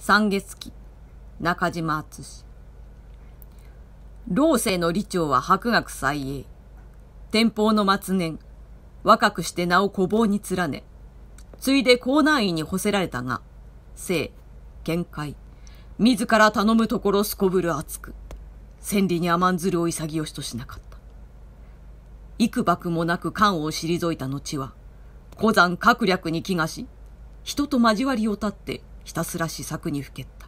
三月期、中島敦史。老生の理長は博学最栄。天保の末年、若くして名を小坊に連ね、ついで江南院に干せられたが、生、見解、自ら頼むところすこぶる厚く、千里に甘んずるを潔しとしなかった。幾幕もなく官を退いた後は、古山閣略に気がし、人と交わりを立ってひたすら試作にふけった。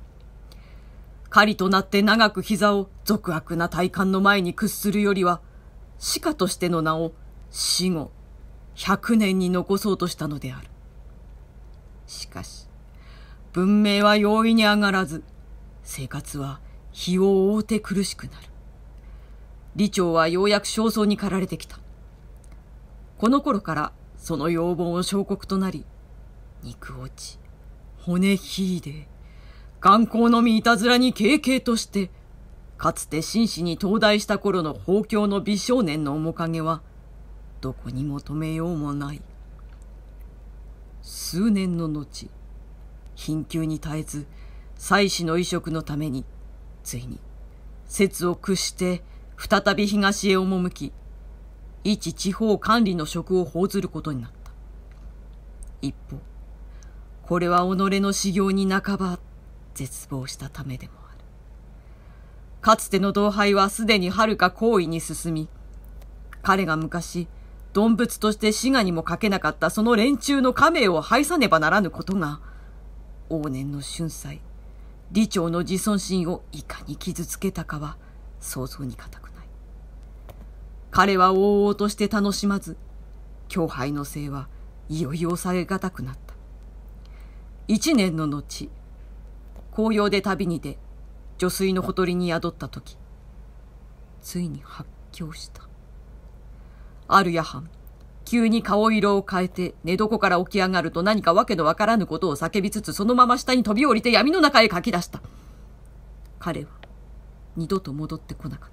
狩りとなって長く膝を俗悪な体幹の前に屈するよりは、死家としての名を死後、百年に残そうとしたのである。しかし、文明は容易に上がらず、生活は日を覆うて苦しくなる。李長はようやく焦燥に駆られてきた。この頃からその要望を小国となり、肉落ち、骨ひいで、眼光のみいたずらに軽々として、かつて紳士に到来した頃の宝鏡の美少年の面影は、どこにも止めようもない。数年の後、貧窮に耐えず、妻子の移植のために、ついに、説を屈して、再び東へ赴き、一地方管理の職を奉ずることになった。一方、これは己の修行に半ば絶望したためでもある。かつての同輩はすでにはるか行為に進み、彼が昔、動物として滋賀にもかけなかったその連中の家名を拝さねばならぬことが、往年の春祭、李朝の自尊心をいかに傷つけたかは想像に難くない。彼は往々として楽しまず、教敗のせいはいよいよ抑えがたくなった。一年の後、紅葉で旅に出、女水のほとりに宿った時、ついに発狂した。ある夜半、急に顔色を変えて寝床から起き上がると何かわけのわからぬことを叫びつつそのまま下に飛び降りて闇の中へ書き出した。彼は二度と戻ってこなかった。